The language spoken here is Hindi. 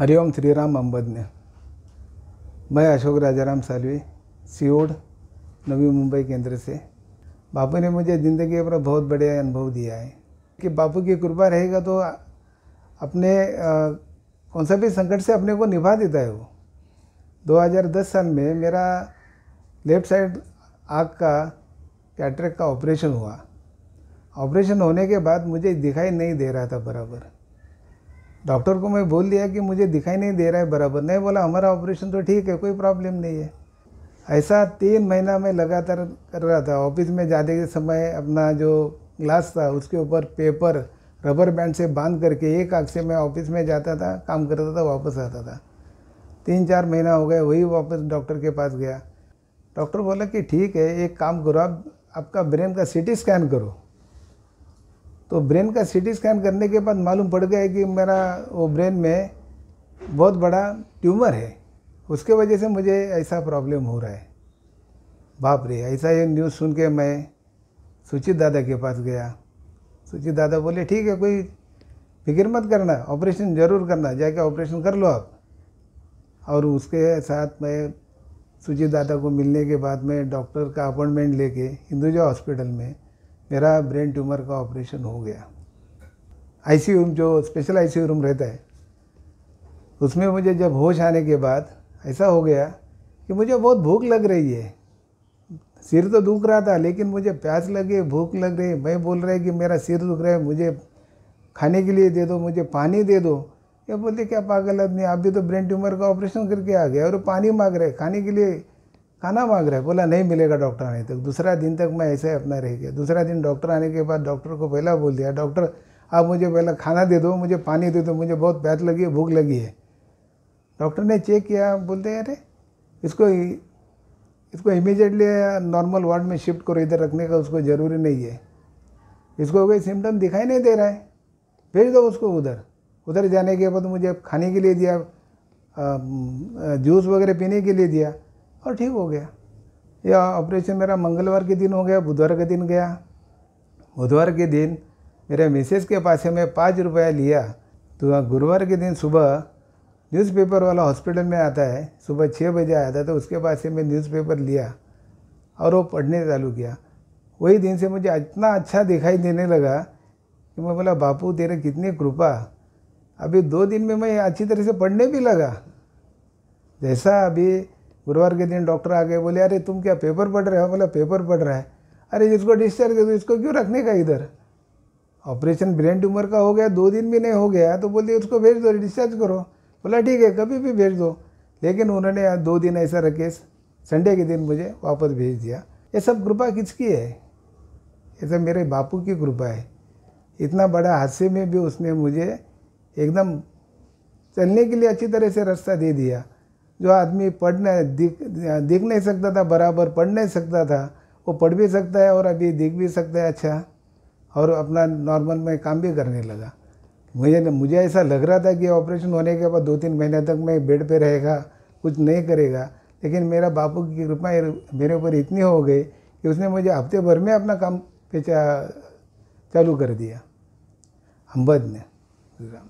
हरिओम श्री राम अंबदने मैं अशोक राजाराम सालवी सीओड नवी मुंबई केंद्र से बापू ने मुझे ज़िंदगी पर बहुत बड़े अनुभव दिया है कि बापू की कृपा रहेगा तो अपने आ, कौन सा भी संकट से अपने को निभा देता है वो 2010 साल में मेरा लेफ्ट साइड आग का कैटरेक का ऑपरेशन हुआ ऑपरेशन होने के बाद मुझे दिखाई नहीं दे रहा था बराबर डॉक्टर को मैं बोल दिया कि मुझे दिखाई नहीं दे रहा है बराबर नहीं बोला हमारा ऑपरेशन तो ठीक है कोई प्रॉब्लम नहीं है ऐसा तीन महीना में लगातार कर रहा था ऑफिस में जाते के समय अपना जो ग्लास था उसके ऊपर पेपर रबर बैंड से बांध करके एक आग से मैं ऑफिस में जाता था काम करता था वापस आता था तीन चार महीना हो गए वही वापस डॉक्टर के पास गया डॉक्टर बोला कि ठीक है एक काम करो आप आपका ब्रेन का सिटी स्कैन करो तो ब्रेन का सी स्कैन करने के बाद मालूम पड़ गया है कि मेरा वो ब्रेन में बहुत बड़ा ट्यूमर है उसके वजह से मुझे ऐसा प्रॉब्लम हो रहा है बाप रे ऐसा ये न्यूज़ सुन के मैं सुचित दादा के पास गया सुचित दादा बोले ठीक है कोई फिक्र मत करना ऑपरेशन ज़रूर करना जाके ऑपरेशन कर लो आप और उसके साथ मैं सुचित दादा को मिलने के बाद मैं डॉक्टर का अपॉइंटमेंट लेके हिंदुजा हॉस्पिटल में मेरा ब्रेन ट्यूमर का ऑपरेशन हो गया आईसीयू जो स्पेशल आईसीयू रूम रहता है उसमें मुझे जब होश आने के बाद ऐसा हो गया कि मुझे बहुत भूख लग रही है सिर तो दुख रहा था लेकिन मुझे प्यास लगे भूख लग रही मैं बोल रहा है कि मेरा सिर दुख रहा है मुझे खाने के लिए दे दो मुझे पानी दे दो ये बोलते क्या पागल आदमी आप भी तो ब्रेन ट्यूमर का ऑपरेशन करके आ गया और पानी मांग रहे खाने के लिए खाना मांग रहा है बोला नहीं मिलेगा डॉक्टर आने तक दूसरा दिन तक मैं ऐसे अपना रह गया दूसरा दिन डॉक्टर आने के बाद डॉक्टर को पहला बोल दिया डॉक्टर आप मुझे पहला खाना दे दो मुझे पानी दे दो मुझे बहुत प्यास लगी है भूख लगी है डॉक्टर ने चेक किया बोलते अरे इसको इसको इमीजिएटली नॉर्मल वार्ड में शिफ्ट करो इधर रखने का उसको ज़रूरी नहीं है इसको कोई सिम्टम दिखाई नहीं दे रहा है भेज दो उसको उधर उधर जाने के बाद मुझे खाने के लिए दिया जूस वगैरह पीने के लिए दिया और ठीक हो गया या ऑपरेशन मेरा मंगलवार के दिन हो गया बुधवार के दिन गया बुधवार के दिन मेरे मिसेज के पास से मैं पाँच रुपया लिया तो गुरुवार के दिन सुबह न्यूज़पेपर वाला हॉस्पिटल में आता है सुबह छः बजे आया था तो उसके पास से मैं न्यूज़पेपर लिया और वो पढ़ने चालू किया वही दिन से मुझे इतना अच्छा दिखाई देने लगा कि मैं बोला बापू तेरे कितनी कृपा अभी दो दिन में मैं अच्छी तरह से पढ़ने भी लगा जैसा अभी गुरुवार के दिन डॉक्टर आ गए बोले अरे तुम क्या पेपर पढ़ रहे हो बोला पेपर पढ़ रहा है अरे जिसको डिस्चार्ज कर दो इसको क्यों रखने का इधर ऑपरेशन ब्रेन ट्यूमर का हो गया दो दिन भी नहीं हो गया तो बोलिए उसको भेज दो डिस्चार्ज करो बोला ठीक है कभी भी भेज दो लेकिन उन्होंने दो दिन ऐसा रखे संडे के दिन मुझे वापस भेज दिया ये सब कृपा किसकी है ये सब मेरे बापू की कृपा है इतना बड़ा हादसे में भी उसने मुझे एकदम चलने के लिए अच्छी तरह से रास्ता दे दिया जो आदमी पढ़ने दिख दिख नहीं सकता था बराबर पढ़ नहीं सकता था वो पढ़ भी सकता है और अभी दिख भी सकता है अच्छा और अपना नॉर्मल में काम भी करने लगा मुझे मुझे ऐसा लग रहा था कि ऑपरेशन होने के बाद दो तीन महीने तक मैं बेड पे रहेगा कुछ नहीं करेगा लेकिन मेरा बापू की कृपा मेरे ऊपर इतनी हो गई कि उसने मुझे हफ्ते भर में अपना काम पे चालू कर दिया अम्बद ने